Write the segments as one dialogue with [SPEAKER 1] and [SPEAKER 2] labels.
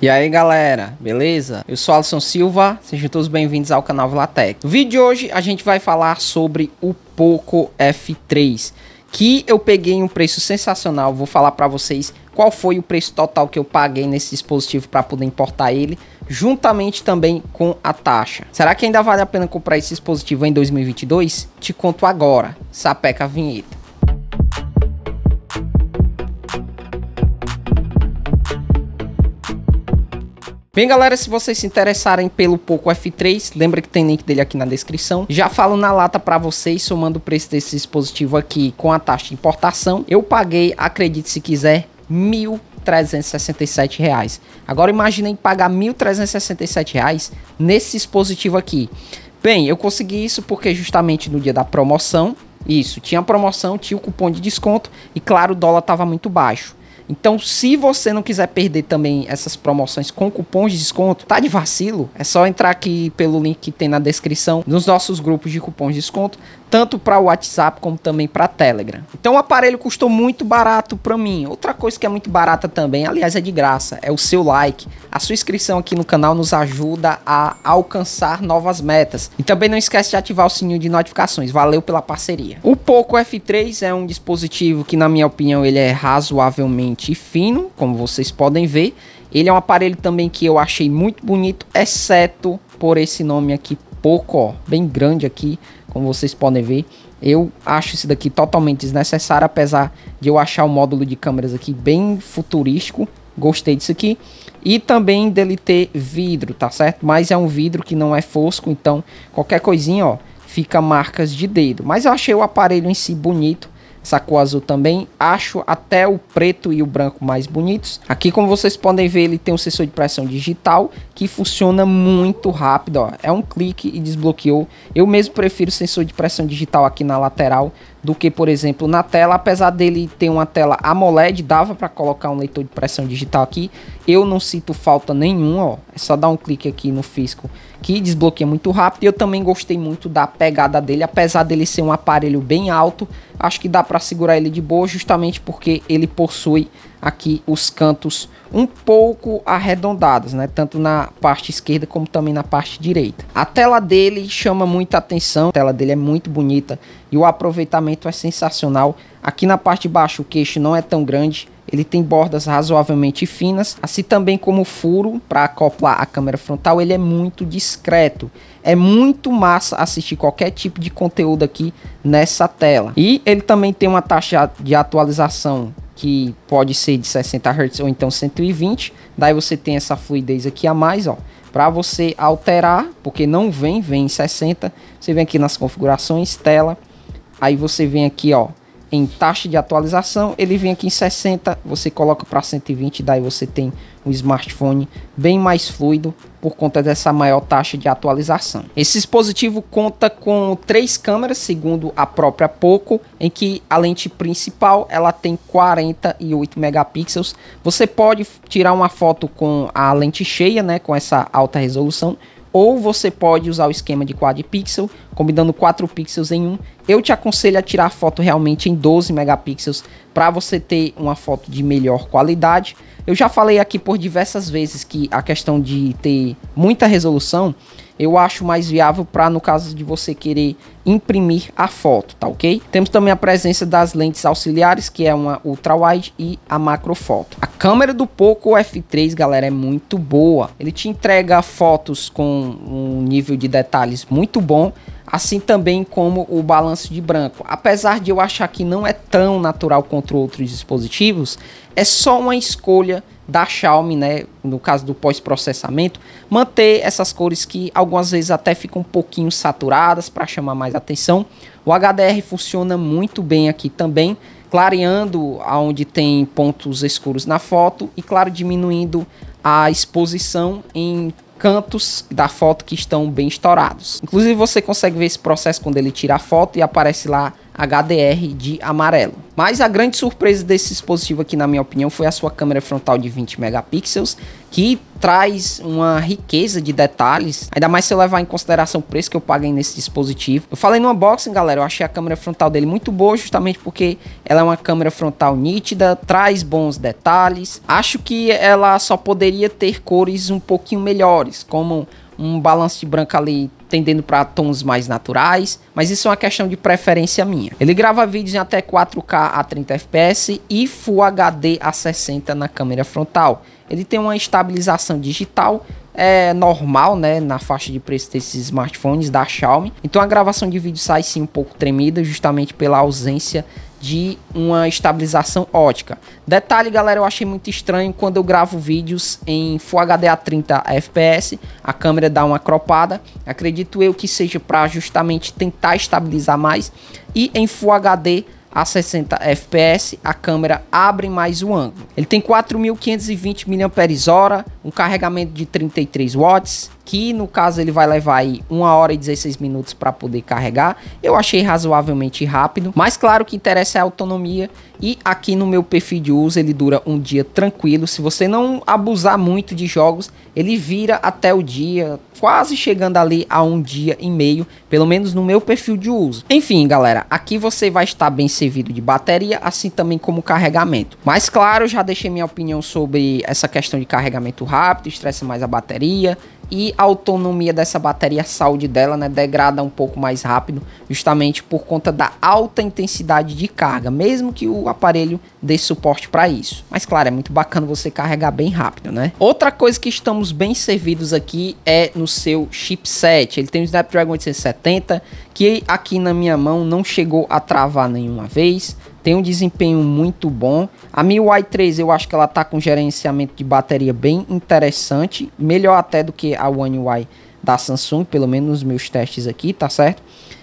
[SPEAKER 1] E aí galera, beleza? Eu sou Alisson Silva, sejam todos bem-vindos ao canal Vlatec. No vídeo de hoje a gente vai falar sobre o Poco F3, que eu peguei um preço sensacional, vou falar para vocês qual foi o preço total que eu paguei nesse dispositivo para poder importar ele, juntamente também com a taxa. Será que ainda vale a pena comprar esse dispositivo em 2022? Te conto agora, sapeca a vinheta. Bem, galera, se vocês se interessarem pelo Poco F3, lembra que tem link dele aqui na descrição. Já falo na lata para vocês, somando o preço desse dispositivo aqui com a taxa de importação, eu paguei, acredite se quiser, mil 1.367 reais. Agora imaginem pagar 1.367 reais nesse dispositivo aqui. Bem, eu consegui isso porque justamente no dia da promoção, isso, tinha promoção, tinha o cupom de desconto e claro, o dólar estava muito baixo. Então, se você não quiser perder também essas promoções com cupons de desconto, tá de vacilo? É só entrar aqui pelo link que tem na descrição nos nossos grupos de cupons de desconto, tanto para o WhatsApp como também para Telegram. Então, o aparelho custou muito barato para mim. Outra coisa que é muito barata também, aliás, é de graça, é o seu like. A sua inscrição aqui no canal nos ajuda a alcançar novas metas. E também não esquece de ativar o sininho de notificações. Valeu pela parceria. O Poco F3 é um dispositivo que, na minha opinião, ele é razoavelmente bastante fino, como vocês podem ver. Ele é um aparelho também que eu achei muito bonito, exceto por esse nome aqui, pouco, ó, bem grande aqui, como vocês podem ver. Eu acho isso daqui totalmente desnecessário, apesar de eu achar o módulo de câmeras aqui bem futurístico. Gostei disso aqui. E também dele ter vidro, tá certo? Mas é um vidro que não é fosco, então qualquer coisinha, ó, fica marcas de dedo. Mas eu achei o aparelho em si bonito essa cor azul também. Acho até o preto e o branco mais bonitos. Aqui, como vocês podem ver, ele tem um sensor de pressão digital que funciona muito rápido. Ó. É um clique e desbloqueou. Eu mesmo prefiro o sensor de pressão digital aqui na lateral do que, por exemplo, na tela. Apesar dele ter uma tela AMOLED, dava para colocar um leitor de pressão digital aqui. Eu não sinto falta nenhuma, ó. É só dar um clique aqui no fisco que desbloqueia muito rápido. E eu também gostei muito da pegada dele, apesar dele ser um aparelho bem alto. Acho que dá para segurar ele de boa, justamente porque ele possui aqui os cantos um pouco arredondados, né? Tanto na parte esquerda como também na parte direita. A tela dele chama muita atenção, a tela dele é muito bonita e o aproveitamento é sensacional. Aqui na parte de baixo o queixo não é tão grande, ele tem bordas razoavelmente finas, assim também como o furo para acoplar a câmera frontal, ele é muito discreto. É muito massa assistir qualquer tipo de conteúdo aqui nessa tela. E ele também tem uma taxa de atualização que pode ser de 60 Hz ou então 120. Daí você tem essa fluidez aqui a mais, ó. Para você alterar, porque não vem, vem em 60. Você vem aqui nas configurações, tela. Aí você vem aqui, ó, em taxa de atualização, ele vem aqui em 60, você coloca para 120, daí você tem um smartphone bem mais fluido por conta dessa maior taxa de atualização. Esse dispositivo conta com três câmeras, segundo a própria Poco, em que a lente principal ela tem 48 megapixels. Você pode tirar uma foto com a lente cheia, né, com essa alta resolução, ou você pode usar o esquema de quad pixel, combinando 4 pixels em um. Eu te aconselho a tirar a foto realmente em 12 megapixels para você ter uma foto de melhor qualidade, eu já falei aqui por diversas vezes que a questão de ter muita resolução, eu acho mais viável para no caso de você querer imprimir a foto, tá ok? Temos também a presença das lentes auxiliares, que é uma ultra-wide e a macrofoto. A câmera do Poco F3, galera, é muito boa. Ele te entrega fotos com um nível de detalhes muito bom, assim também como o balanço de branco. Apesar de eu achar que não é tão natural contra outros dispositivos, é só uma escolha da Xiaomi, né, no caso do pós-processamento, manter essas cores que algumas vezes até ficam um pouquinho saturadas para chamar mais atenção. O HDR funciona muito bem aqui também, clareando aonde tem pontos escuros na foto e claro diminuindo a exposição em cantos da foto que estão bem estourados. Inclusive você consegue ver esse processo quando ele tira a foto e aparece lá HDR de amarelo. Mas a grande surpresa desse dispositivo aqui na minha opinião foi a sua câmera frontal de 20 megapixels que traz uma riqueza de detalhes, ainda mais se eu levar em consideração o preço que eu paguei nesse dispositivo. Eu falei no unboxing, galera, eu achei a câmera frontal dele muito boa, justamente porque ela é uma câmera frontal nítida, traz bons detalhes. Acho que ela só poderia ter cores um pouquinho melhores, como um balance de branco ali tendendo para tons mais naturais, mas isso é uma questão de preferência minha. Ele grava vídeos em até 4K a 30 fps e Full HD a 60 na câmera frontal. Ele tem uma estabilização digital é normal, né, na faixa de preço desses smartphones da Xiaomi. Então a gravação de vídeo sai sim um pouco tremida, justamente pela ausência de uma estabilização ótica. Detalhe, galera, eu achei muito estranho quando eu gravo vídeos em Full HD a 30 FPS, a câmera dá uma cropada. Acredito eu que seja para justamente tentar estabilizar mais e em Full HD a 60 fps, a câmera abre mais o ângulo. Ele tem 4.520 mAh, um carregamento de 33 watts, que no caso ele vai levar aí 1 hora e 16 minutos para poder carregar. Eu achei razoavelmente rápido, mas claro que interessa é a autonomia e aqui no meu perfil de uso ele dura um dia tranquilo. Se você não abusar muito de jogos, ele vira até o dia, quase chegando ali a um dia e meio, pelo menos no meu perfil de uso. Enfim, galera, aqui você vai estar bem servido de bateria, assim também como carregamento. Mas claro, já deixei minha opinião sobre essa questão de carregamento rápido rápido, estressa mais a bateria e a autonomia dessa bateria, a saúde dela, né, degrada um pouco mais rápido, justamente por conta da alta intensidade de carga, mesmo que o aparelho dê suporte para isso. Mas claro, é muito bacana você carregar bem rápido, né? Outra coisa que estamos bem servidos aqui é no seu chipset. Ele tem o Snapdragon 870, que aqui na minha mão não chegou a travar nenhuma vez tem um desempenho muito bom. A MIUI 3 eu acho que ela tá com gerenciamento de bateria bem interessante, melhor até do que a One UI da Samsung, pelo menos nos meus testes aqui, tá certo?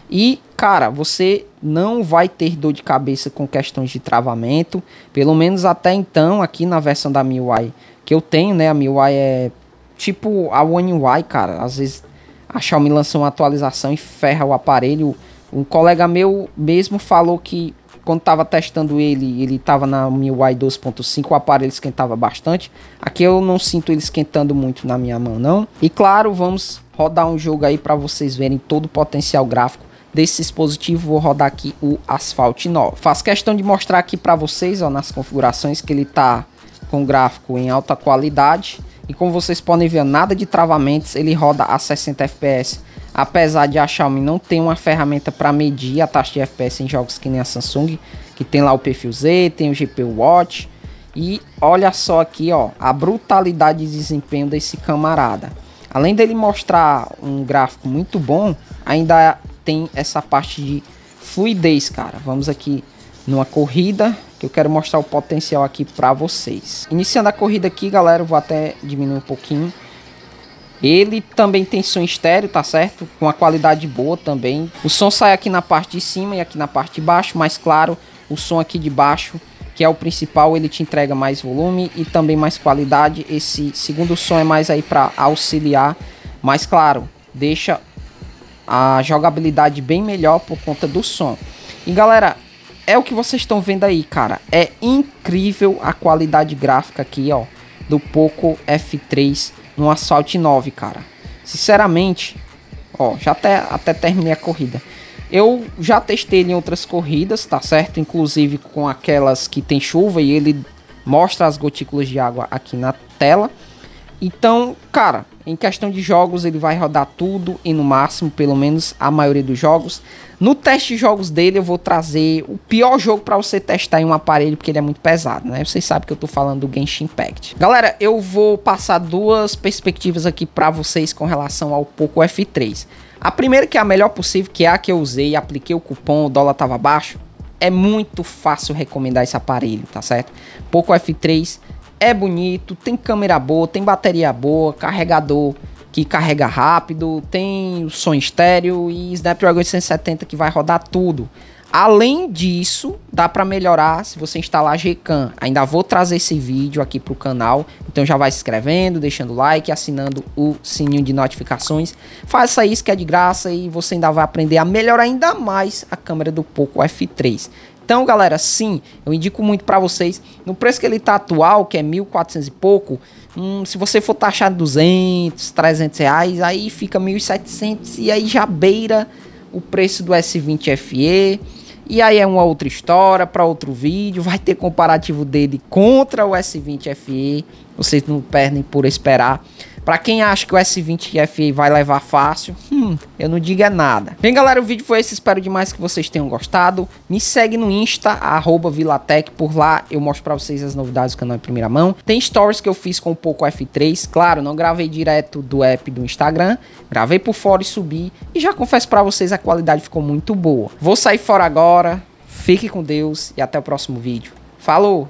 [SPEAKER 1] E, cara, você não vai ter dor de cabeça com questões de travamento, pelo menos até então, aqui na versão da MIUI que eu tenho, né? A MIUI é tipo a One UI, cara. Às vezes a Xiaomi lança uma atualização e ferra o aparelho. Um colega meu mesmo falou que quando tava testando ele, ele tava na MIUI 2.5 o aparelho esquentava bastante. Aqui eu não sinto ele esquentando muito na minha mão, não. E claro, vamos rodar um jogo aí para vocês verem todo o potencial gráfico desse dispositivo, vou rodar aqui o Asphalt 9. Faz questão de mostrar aqui para vocês, ó, nas configurações que ele tá com gráfico em alta qualidade. E como vocês podem ver, nada de travamentos, ele roda a 60 FPS apesar de a Xiaomi não ter uma ferramenta para medir a taxa de FPS em jogos que nem a Samsung, que tem lá o perfil Z, tem o GPU Watch. E olha só aqui, ó, a brutalidade de desempenho desse camarada. Além dele mostrar um gráfico muito bom, ainda tem essa parte de fluidez, cara. Vamos aqui numa corrida que eu quero mostrar o potencial aqui para vocês. Iniciando a corrida aqui, galera, vou até diminuir um pouquinho. Ele também tem som estéreo, tá certo? Com a qualidade boa também. O som sai aqui na parte de cima e aqui na parte de baixo, mas claro, o som aqui de baixo, que é o principal, ele te entrega mais volume e também mais qualidade. Esse segundo som é mais aí para auxiliar, mas claro, deixa a jogabilidade bem melhor por conta do som. E galera, é o que vocês estão vendo aí, cara. É incrível a qualidade gráfica aqui, ó, do Poco F3 num assault 9, cara. Sinceramente, ó, já até, até terminei a corrida. Eu já testei em outras corridas, tá certo? Inclusive com aquelas que tem chuva e ele mostra as gotículas de água aqui na tela. Então, cara, em questão de jogos, ele vai rodar tudo e no máximo, pelo menos a maioria dos jogos. No teste de jogos dele, eu vou trazer o pior jogo para você testar em um aparelho, porque ele é muito pesado, né? Vocês sabem que eu tô falando do Genshin Impact. Galera, eu vou passar duas perspectivas aqui para vocês com relação ao Poco F3. A primeira, que é a melhor possível, que é a que eu usei, apliquei o cupom, o dólar tava baixo. É muito fácil recomendar esse aparelho, tá certo? Poco F3 é bonito, tem câmera boa, tem bateria boa, carregador que carrega rápido, tem o som estéreo e Snapdragon 870 que vai rodar tudo. Além disso, dá para melhorar se você instalar Gcam. Ainda vou trazer esse vídeo aqui para o canal, então já vai se inscrevendo, deixando like, assinando o sininho de notificações. Faça isso que é de graça e você ainda vai aprender a melhorar ainda mais a câmera do Poco F3. Então, galera, sim, eu indico muito para vocês. No preço que ele tá atual, que é 1.400 e pouco, hum, se você for taxar 200, 300 reais, aí fica 1.700 e aí já beira o preço do S20 FE e aí é uma outra história para outro vídeo. Vai ter comparativo dele contra o S20 FE. Vocês não perdem por esperar. Para quem acha que o S20 FE vai levar fácil, hum, eu não diga é nada. Bem, galera, o vídeo foi esse. Espero demais que vocês tenham gostado. Me segue no Insta, arroba Vilatec. Por lá eu mostro para vocês as novidades do canal em primeira mão. Tem stories que eu fiz com o Poco F3. Claro, não gravei direto do app do Instagram. Gravei por fora e subi. E já confesso para vocês, a qualidade ficou muito boa. Vou sair fora agora. Fique com Deus e até o próximo vídeo. Falou!